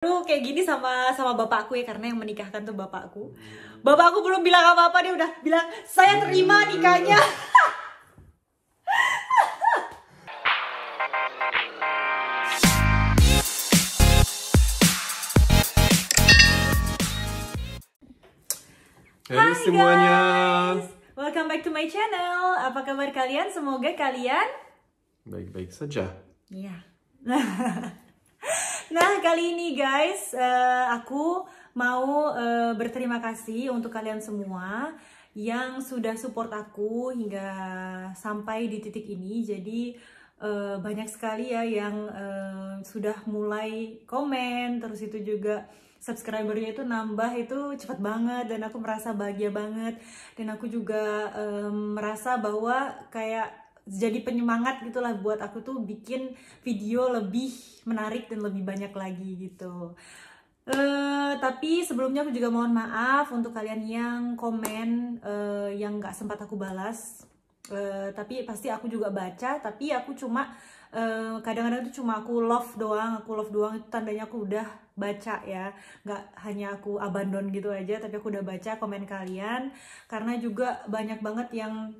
Aduh kayak gini sama sama bapakku ya karena yang menikahkan tuh bapakku. Bapakku belum bilang apa-apa dia udah bilang saya terima nikahnya. Hai semuanya. Guys. Welcome back to my channel. Apa kabar kalian? Semoga kalian baik-baik saja. Iya. nah kali ini guys eh, aku mau eh, berterima kasih untuk kalian semua yang sudah support aku hingga sampai di titik ini jadi eh, banyak sekali ya yang sudah mulai komen terus itu juga subscribernya itu nambah itu cepat banget dan aku merasa bahagia banget dan aku juga merasa bahwa kayak jadi penyemangat gitulah buat aku tuh bikin video lebih menarik dan lebih banyak lagi gitu. Uh, tapi sebelumnya aku juga mohon maaf untuk kalian yang komen uh, yang gak sempat aku balas. Uh, tapi pasti aku juga baca. Tapi aku cuma kadang-kadang uh, itu cuma aku love doang, aku love doang itu tandanya aku udah baca ya, nggak hanya aku abandon gitu aja. Tapi aku udah baca komen kalian karena juga banyak banget yang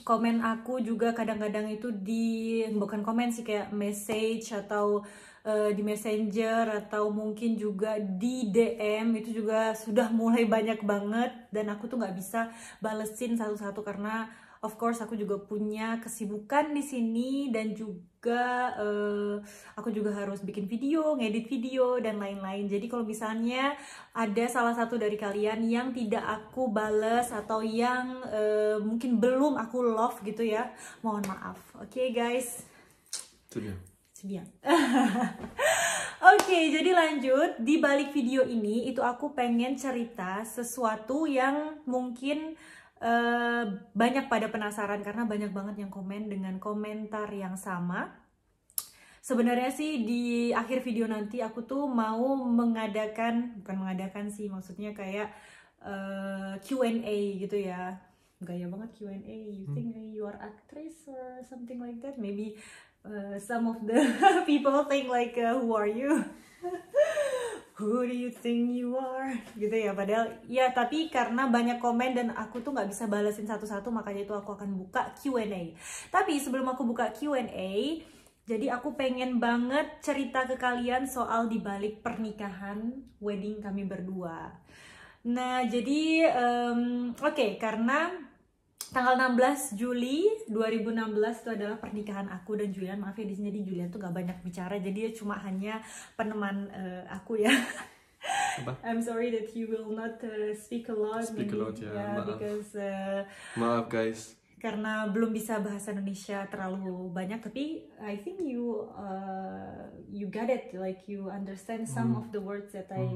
komen aku juga kadang-kadang itu di bukan komen sih kayak message atau uh, di messenger atau mungkin juga di DM itu juga sudah mulai banyak banget dan aku tuh nggak bisa balesin satu-satu karena of course aku juga punya kesibukan di sini dan juga juga uh, aku juga harus bikin video, ngedit video dan lain-lain. Jadi kalau misalnya ada salah satu dari kalian yang tidak aku bales atau yang uh, mungkin belum aku love gitu ya, mohon maaf. Oke okay, guys. Sudah. Sudah. Oke, okay, jadi lanjut di balik video ini itu aku pengen cerita sesuatu yang mungkin Eh, banyak pada penasaran karena banyak banget yang komen dengan komentar yang sama. Sebenarnya sih di akhir video nanti aku tuh mau mengadakan bukan mengadakan sih maksudnya kayak uh, eh, Q&A gitu ya. Gaya banget Q&A. You hmm. think you are actress or something like that? Maybe uh, some of the people think like uh, who are you? who do you think you are gitu ya padahal ya tapi karena banyak komen dan aku tuh nggak bisa balesin satu-satu makanya itu aku akan buka Q&A tapi sebelum aku buka Q&A jadi aku pengen banget cerita ke kalian soal dibalik pernikahan wedding kami berdua nah jadi um, oke okay, karena tanggal 16 Juli 2016 itu adalah pernikahan aku dan Julian. Maaf ya di sini di Julian tuh gak banyak bicara, jadi dia ya cuma hanya peneman uh, aku ya. Apa? I'm sorry that you will not uh, speak a lot. Speak maybe. a lot ya. Yeah, maaf. Because, uh, maaf guys. Karena belum bisa bahasa Indonesia terlalu banyak, tapi I think you uh, you got it, like you understand some hmm. of the words that hmm. I.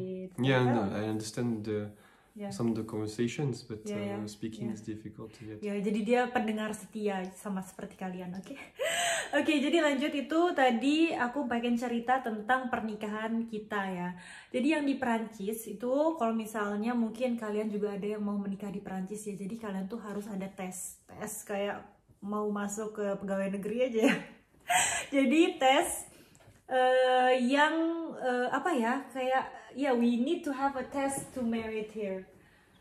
Yeah, no, I understand the yeah. some of the conversations, but yeah, ya. uh, yeah. speaking yeah. is difficult to get. yeah, jadi dia pendengar setia sama seperti kalian, oke? Okay? oke, okay, jadi lanjut itu tadi aku pengen cerita tentang pernikahan kita ya. Jadi yang di Perancis itu kalau misalnya mungkin kalian juga ada yang mau menikah di Perancis ya, jadi kalian tuh harus ada tes, tes kayak mau masuk ke pegawai negeri aja. Ya. jadi tes uh, yang uh, apa ya kayak yeah, we need to have a test to merit here.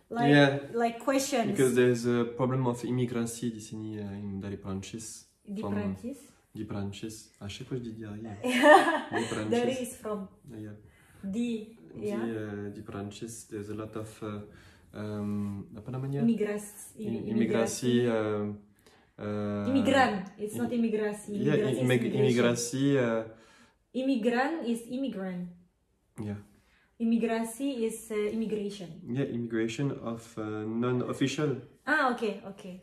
Like, yeah. like questions. Because there's a problem of immigrancy di uh, in dari Prancis. Di from, Prancis? Di Prancis. A ah, chaque fois je dis dari. di Prancis. Dari is from. Ah, yeah. Di. Yeah. Di, uh, di Prancis. There's a lot of uh, um, apa namanya? Immigrasi. im, imigrasi. Uh, uh, it's not immigrasi. yeah, immigrasi. imigrasi. Uh, is immigrant. Yeah. Immigracy is uh, immigration. Yeah, immigration of uh, non-official. Ah, oke, okay, oke. Okay.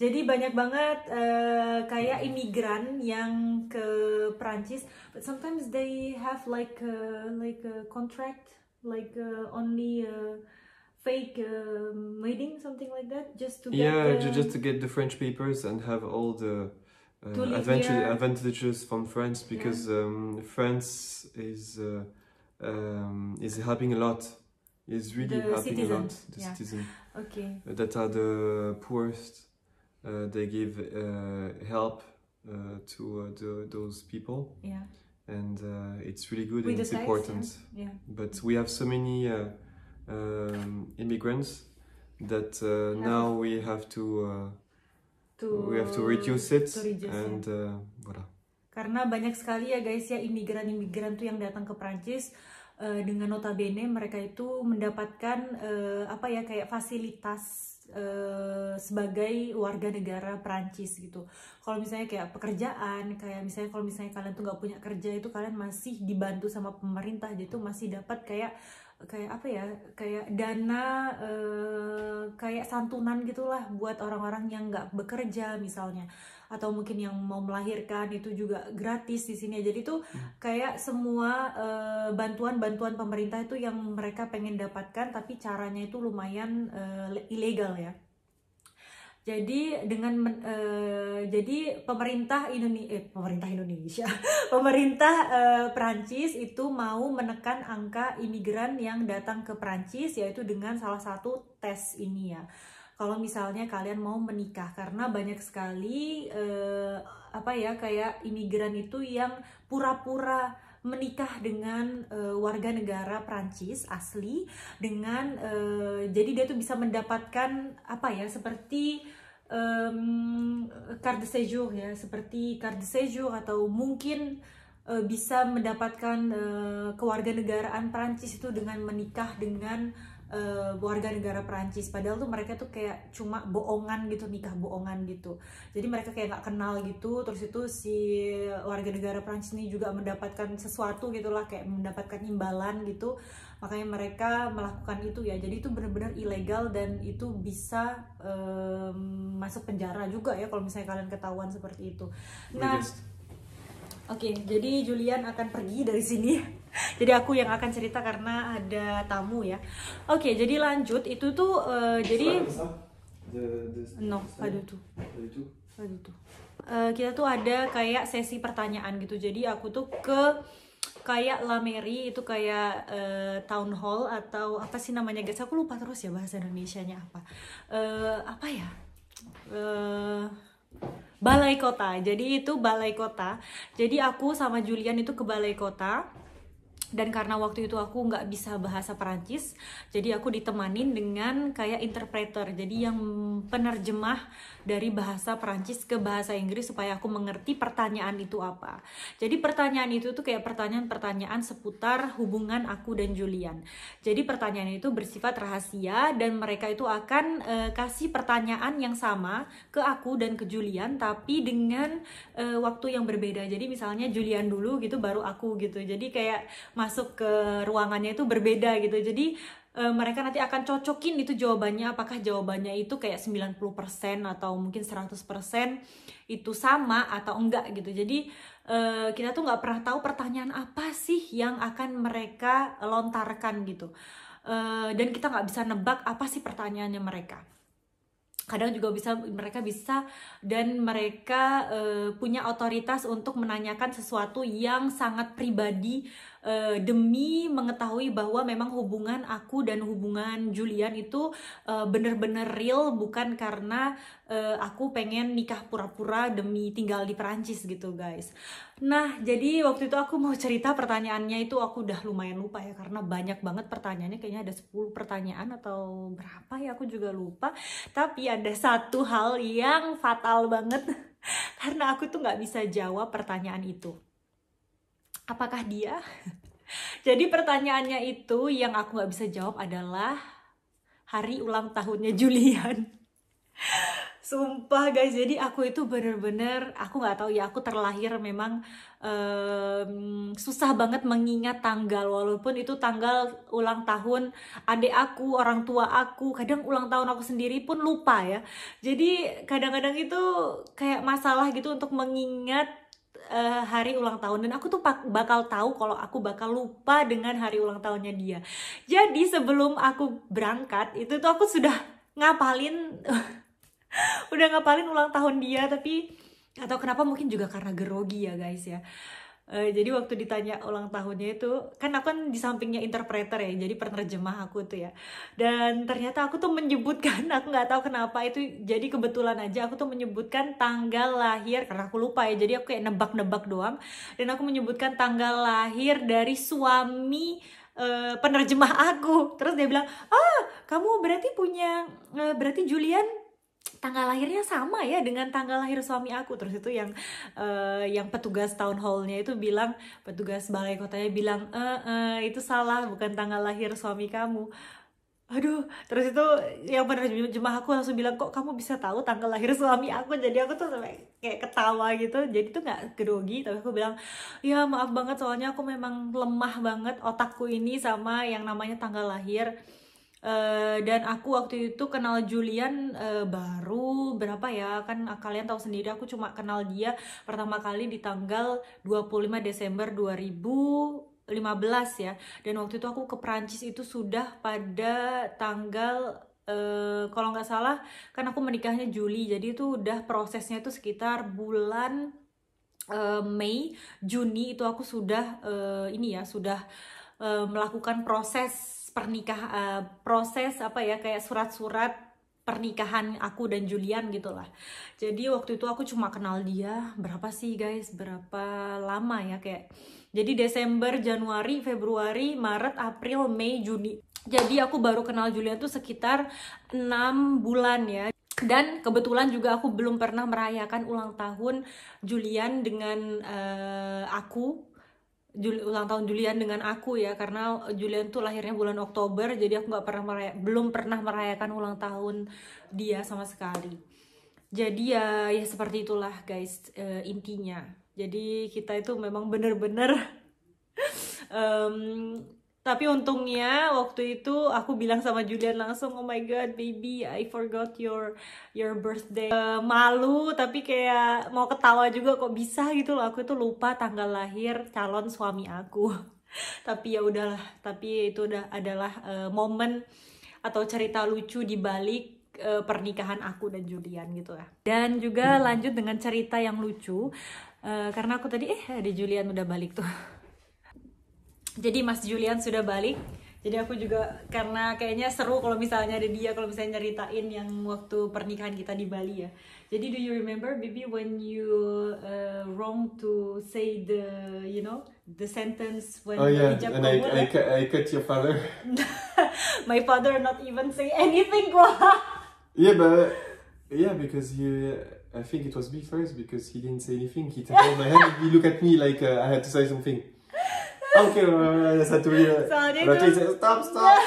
Jadi banyak banget uh, kayak imigran yang ke Prancis, but sometimes they have like a, like a contract, like a, uh, only a uh, fake uh, something like that, just to yeah, get, just to get the French papers and have all the uh, advantages from France because yeah. um, France is. Uh, um, is helping a lot. Is really the helping citizen. a lot. The yeah. citizen. Okay. Uh, that are the poorest. Uh, they give uh, help uh, to uh, the, those people. Yeah. And uh, it's really good With and it's size, important. Yeah. yeah. But we have so many um, immigrants that yeah. now we have to. to we have to reduce it to reduce and it. voilà. Karena banyak sekali ya guys ya imigran-imigran tuh yang datang ke Prancis uh, eh, dengan notabene mereka itu mendapatkan uh, apa ya kayak fasilitas uh, sebagai warga negara Perancis gitu. Kalau misalnya kayak pekerjaan, kayak misalnya kalau misalnya kalian tuh nggak punya kerja itu kalian masih dibantu sama pemerintah, jadi tuh masih dapat kayak kayak apa ya kayak dana uh, kayak santunan gitulah buat orang-orang yang nggak bekerja misalnya atau mungkin yang mau melahirkan itu juga gratis di sini jadi tuh hmm. kayak semua eh, bantuan-bantuan uh, pemerintah itu yang mereka pengen dapatkan tapi caranya itu lumayan uh, ilegal ya jadi dengan uh, jadi pemerintah Indonesia eh, pemerintah Indonesia pemerintah uh, Perancis itu mau menekan angka imigran yang datang ke Perancis yaitu dengan salah satu tes ini ya kalau misalnya kalian mau menikah karena banyak sekali eh, apa ya kayak imigran itu yang pura-pura menikah dengan uh, warga negara Prancis asli dengan uh, jadi dia tuh bisa mendapatkan apa ya seperti um, card de séjour ya seperti card de séjour atau mungkin uh, bisa mendapatkan kewarganegaraan Prancis itu dengan menikah dengan uh, warga negara Perancis padahal tuh mereka tuh kayak cuma bohongan gitu nikah bohongan gitu jadi mereka kayak nggak kenal gitu terus itu si warga negara Perancis ini juga mendapatkan sesuatu gitulah kayak mendapatkan imbalan gitu makanya mereka melakukan itu ya jadi itu benar-benar ilegal dan itu bisa um, masuk penjara juga ya kalau misalnya kalian ketahuan seperti itu nah Oke, okay, jadi Julian akan pergi dari sini. jadi aku yang akan cerita karena ada tamu ya. Oke, okay, jadi lanjut itu tuh uh, jadi no, aduh tuh. Aduh tuh. Uh, kita tuh ada kayak sesi pertanyaan gitu. Jadi aku tuh ke kayak lameri itu kayak uh, town hall atau apa sih namanya guys? Aku lupa terus ya bahasa Indonesia-nya apa. Uh, apa ya? Uh, balai kota jadi itu balai kota jadi aku sama Julian itu ke balai kota dan karena waktu itu aku nggak bisa bahasa Perancis jadi aku ditemanin dengan kayak interpreter jadi yang penerjemah dari bahasa Perancis ke bahasa Inggris supaya aku mengerti pertanyaan itu apa jadi pertanyaan itu tuh kayak pertanyaan-pertanyaan seputar hubungan aku dan Julian jadi pertanyaan itu bersifat rahasia dan mereka itu akan e, kasih pertanyaan yang sama ke aku dan ke Julian tapi dengan e, waktu yang berbeda jadi misalnya Julian dulu gitu baru aku gitu jadi kayak masuk ke ruangannya itu berbeda gitu. Jadi e, mereka nanti akan cocokin itu jawabannya apakah jawabannya itu kayak 90% atau mungkin 100% itu sama atau enggak gitu. Jadi e, kita tuh nggak pernah tahu pertanyaan apa sih yang akan mereka lontarkan gitu. Uh, dan kita nggak bisa nebak apa sih pertanyaannya mereka kadang juga bisa mereka bisa dan mereka uh, punya otoritas untuk menanyakan sesuatu yang sangat pribadi uh, demi mengetahui bahwa memang hubungan aku dan hubungan Julian itu eh, bener-bener real bukan karena aku pengen nikah pura-pura demi tinggal di Perancis gitu guys. Nah jadi waktu itu aku mau cerita pertanyaannya itu aku udah lumayan lupa ya karena banyak banget pertanyaannya kayaknya ada 10 pertanyaan atau berapa ya aku juga lupa tapi ada satu hal yang fatal banget karena aku tuh nggak bisa jawab pertanyaan itu. Apakah dia? Jadi pertanyaannya itu yang aku nggak bisa jawab adalah hari ulang tahunnya Julian. Sumpah guys, jadi aku itu bener-bener, aku gak tahu ya, aku terlahir memang um, susah banget mengingat tanggal. Walaupun itu tanggal ulang tahun adik aku, orang tua aku, kadang ulang tahun aku sendiri pun lupa ya. Jadi kadang-kadang itu kayak masalah gitu untuk mengingat uh, hari ulang tahun dan aku tuh bakal tahu kalau aku bakal lupa dengan hari ulang tahunnya dia. Jadi sebelum aku berangkat itu tuh aku sudah ngapalin udah ngapalin ulang tahun dia tapi atau kenapa mungkin juga karena gerogi ya guys ya Uh, jadi waktu ditanya ulang tahunnya itu kan aku kan di sampingnya interpreter ya jadi penerjemah aku tuh ya dan ternyata aku tuh menyebutkan aku nggak tahu kenapa itu jadi kebetulan aja aku tuh menyebutkan tanggal lahir karena aku lupa ya jadi aku kayak nebak-nebak doang dan aku menyebutkan tanggal lahir dari suami uh, penerjemah aku terus dia bilang ah kamu berarti punya uh, berarti Julian tanggal lahirnya sama ya dengan tanggal lahir suami aku terus itu yang uh, yang petugas town hallnya itu bilang petugas balai kotanya bilang e, e, itu salah bukan tanggal lahir suami kamu aduh terus itu yang penerjemah aku langsung bilang kok kamu bisa tahu tanggal lahir suami aku jadi aku tuh sampai kayak ketawa gitu jadi tuh nggak grogi tapi aku bilang ya maaf banget soalnya aku memang lemah banget otakku ini sama yang namanya tanggal lahir Eh, dan aku waktu itu kenal Julian uh, baru berapa ya kan eh, kalian tahu sendiri aku cuma kenal dia pertama kali di tanggal 25 Desember 2015 ya dan waktu itu aku ke Prancis itu sudah pada tanggal Uh, kalau nggak salah kan aku menikahnya Juli jadi itu udah prosesnya itu sekitar bulan uh, Mei Juni itu aku sudah uh, ini ya sudah melakukan proses pernikahan uh, proses apa ya kayak surat-surat pernikahan aku dan Julian gitulah. Jadi waktu itu aku cuma kenal dia berapa sih guys, berapa lama ya kayak. Jadi Desember, Januari, Februari, Maret, April, Mei, Juni. Jadi aku baru kenal Julian tuh sekitar 6 bulan ya. Dan kebetulan juga aku belum pernah merayakan ulang tahun Julian dengan uh, aku Juli, ulang tahun Julian dengan aku ya karena eh, Julian tuh lahirnya bulan Oktober jadi aku nggak pernah meraya, belum pernah merayakan ulang tahun dia sama sekali jadi ya ya seperti itulah guys uh, intinya jadi kita itu memang bener-bener um, Tapi untungnya waktu itu aku bilang sama Julian langsung, oh my god baby, I forgot your your birthday. Uh, malu tapi kayak mau ketawa juga kok bisa gitu loh. Aku itu lupa tanggal lahir calon suami aku. tapi ya udahlah, tapi itu udah adalah uh, momen atau cerita lucu di balik eh, pernikahan aku dan Julian gitu ya. Dan juga hmm. lanjut dengan cerita yang lucu uh, karena aku tadi eh di Julian udah balik tuh. jadi Mas Julian sudah balik jadi aku juga karena kayaknya seru kalau misalnya ada dia kalau misalnya nyeritain yang waktu pernikahan kita di Bali ya jadi do you remember baby when you uh, wrong to say the you know the sentence when oh, yeah. hijab and I, I, ya? I, cut your father my father not even say anything bro yeah but yeah because you I think it was me first because he didn't say anything he took my hand he looked at me like uh, I had to say something Oke, okay, eh, eh, satu dia. Ya. Soalnya Berarti stop, stop.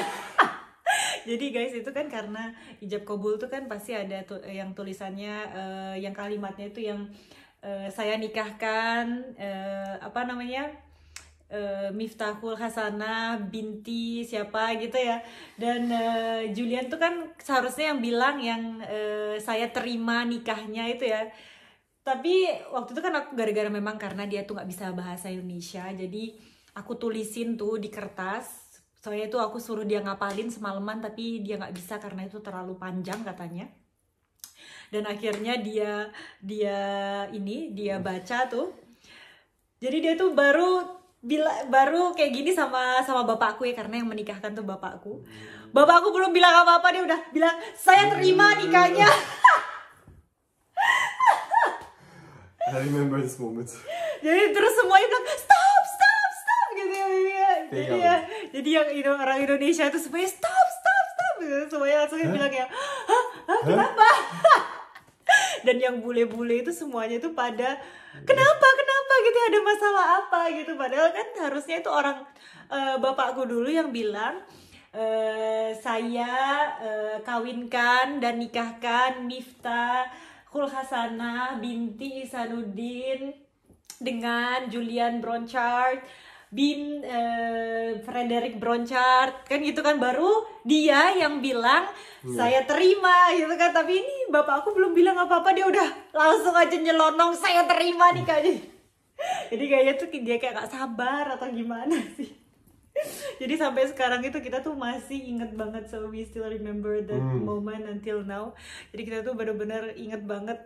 Jadi guys itu kan karena ijab kabul tuh kan pasti ada tu eh, yang tulisannya uh, yang kalimatnya itu yang uh, saya nikahkan uh, apa namanya uh, Miftahul Hasanah binti siapa gitu ya dan uh, Julian tuh kan seharusnya yang bilang yang uh, saya terima nikahnya itu ya tapi waktu itu kan aku gara-gara memang karena dia tuh nggak bisa bahasa Indonesia jadi aku tulisin tuh di kertas soalnya itu aku suruh dia ngapalin semalaman tapi dia nggak bisa karena itu terlalu panjang katanya dan akhirnya dia dia ini dia hmm. baca tuh jadi dia tuh baru bila baru kayak gini sama sama bapakku ya karena yang menikahkan tuh bapakku hmm. bapakku belum bilang apa apa dia udah bilang saya terima hmm. nikahnya I remember this moment jadi terus semuanya bilang stop jadi ya jadi yang you orang Indonesia itu semuanya stop stop stop semuanya langsung huh? bilang ya hah, kenapa dan yang bule-bule itu semuanya itu pada kenapa kenapa gitu ada masalah apa gitu padahal kan harusnya itu orang uh, bapakku dulu yang bilang uh, saya uh, kawinkan dan nikahkan Mifta Khul binti Isanuddin dengan Julian Bronchart. Bin uh, Frederick Bronchard kan gitu kan baru dia yang bilang hmm. saya terima gitu kan tapi ini bapak aku belum bilang apa-apa dia udah langsung aja nyelonong saya terima nih kak jadi kayaknya tuh dia kayak gak sabar atau gimana sih jadi sampai sekarang itu kita tuh masih inget banget so we still remember that hmm. moment until now jadi kita tuh bener-bener inget banget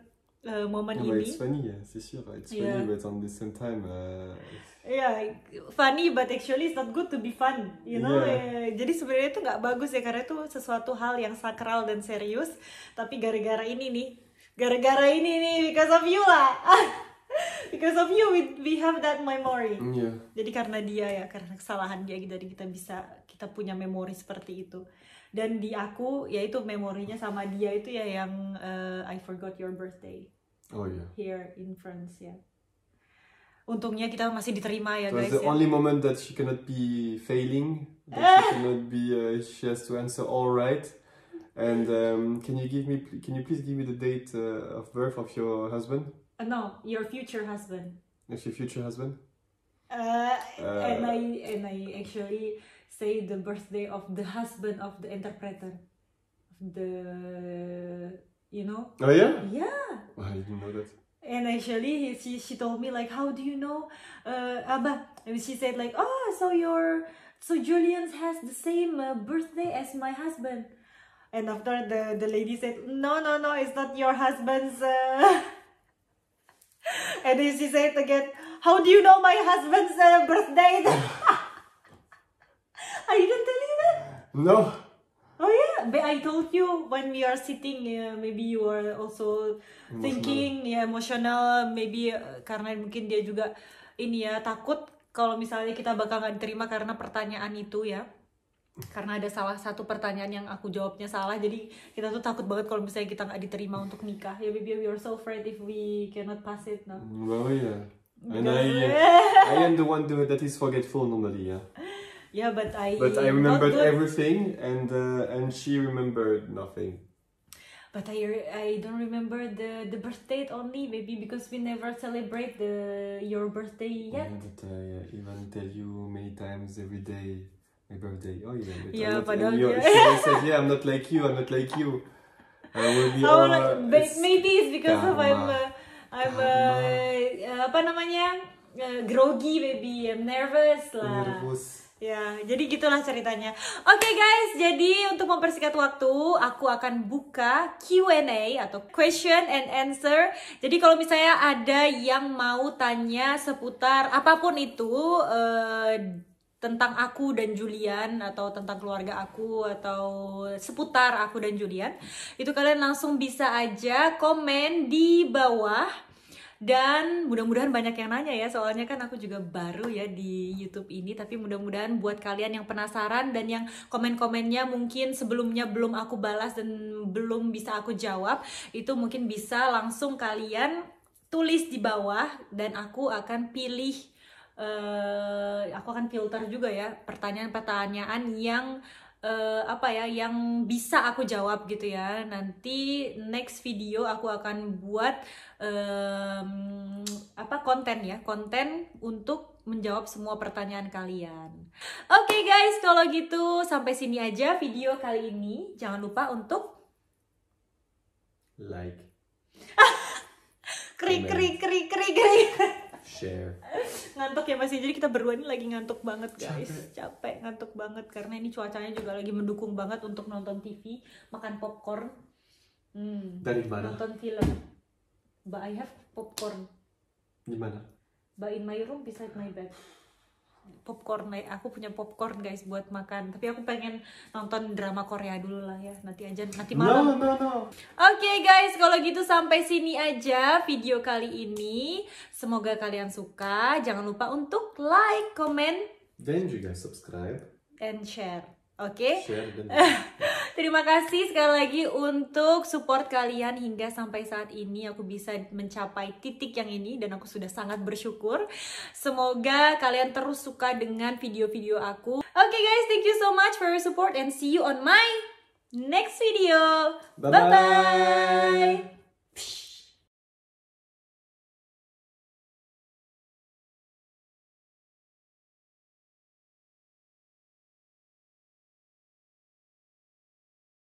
euh, momen ini. It's funny ya, c'est sûr. It's yeah. funny, but on the same time. Uh... Yeah, funny, but actually it's not good to be fun, you know. Yeah. Eh, jadi sebenarnya itu nggak bagus ya karena itu sesuatu hal yang sakral dan serius. Tapi gara-gara ini nih, gara-gara ini nih, because of you lah. because of you, we, we have that memory. Yeah. Jadi karena dia ya, karena kesalahan dia, jadi kita bisa kita punya memori seperti itu dan di aku yaitu memorinya sama dia itu ya yang uh, I forgot your birthday oh yeah here in France ya yeah. untungnya kita masih diterima ya so guys the ya. only moment that she cannot be failing that she cannot be uh, she has to answer all right and um, can you give me can you please give me the date uh, of birth of your husband uh, no your future husband is your future husband uh, uh and I and I actually say the birthday of the husband of the interpreter of the you know oh yeah yeah i didn't know that and actually he, she, she told me like how do you know uh, abba and she said like oh so your so Julian's has the same uh, birthday as my husband and after the the lady said no no no it's not your husband's uh... and then she said again how do you know my husband's uh, birthday No. Oh yeah, but I told you when we are sitting, uh, maybe you are also emotional. thinking, ya yeah, emotional, maybe uh, karena mungkin dia juga ini ya takut kalau misalnya kita bakal nggak diterima karena pertanyaan itu ya karena ada salah satu pertanyaan yang aku jawabnya salah jadi kita tuh takut banget kalau misalnya kita nggak diterima untuk nikah ya baby we are so afraid if we cannot pass it no well oh, yeah and I uh, I am the one that is forgetful normally yeah Yeah, but I. But I remembered everything, and uh, and she remembered nothing. But I, I don't remember the, the birth date only, maybe because we never celebrate the, your birthday yet. but I uh, even tell you many times every day my birthday. Oh yeah, but yeah, I'm but not, yeah. she says, yeah, I'm not like you. I'm not like you. I will be. Oh, it's maybe it's because karma. of I'm uh, I'm uh, apa uh, namanya uh, groggy, maybe I'm nervous lah. Nervous. Ya, jadi gitulah ceritanya. Oke okay guys, jadi untuk mempersingkat waktu, aku akan buka Q&A atau question and answer. Jadi kalau misalnya ada yang mau tanya seputar apapun itu eh, tentang aku dan Julian atau tentang keluarga aku atau seputar aku dan Julian, itu kalian langsung bisa aja komen di bawah dan mudah-mudahan banyak yang nanya ya, soalnya kan aku juga baru ya di YouTube ini. Tapi mudah-mudahan buat kalian yang penasaran dan yang komen-komennya mungkin sebelumnya belum aku balas dan belum bisa aku jawab, itu mungkin bisa langsung kalian tulis di bawah dan aku akan pilih. Uh, aku akan filter juga ya pertanyaan-pertanyaan yang uh, apa ya yang bisa aku jawab gitu ya nanti next video aku akan buat um, apa konten ya konten untuk menjawab semua pertanyaan kalian oke okay guys kalau gitu sampai sini aja video kali ini jangan lupa untuk like krik krik krik krik krik share ngantuk ya masih ya? jadi kita berdua ini lagi ngantuk banget guys capek. capek ngantuk banget karena ini cuacanya juga lagi mendukung banget untuk nonton TV makan popcorn hmm, dari mana nonton film but I have popcorn di mana but in my room beside my bed popcorn eh, aku punya popcorn guys buat makan tapi aku pengen nonton drama Korea dulu lah ya nanti aja nanti malam no, no, no. oke okay, guys kalau gitu sampai sini aja video kali ini semoga kalian suka jangan lupa untuk like comment dan juga subscribe and share oke okay? share dan Terima kasih sekali lagi untuk support kalian hingga sampai saat ini aku bisa mencapai titik yang ini dan aku sudah sangat bersyukur. Semoga kalian terus suka dengan video-video aku. Oke okay guys, thank you so much for your support and see you on my next video. Bye bye. bye, -bye.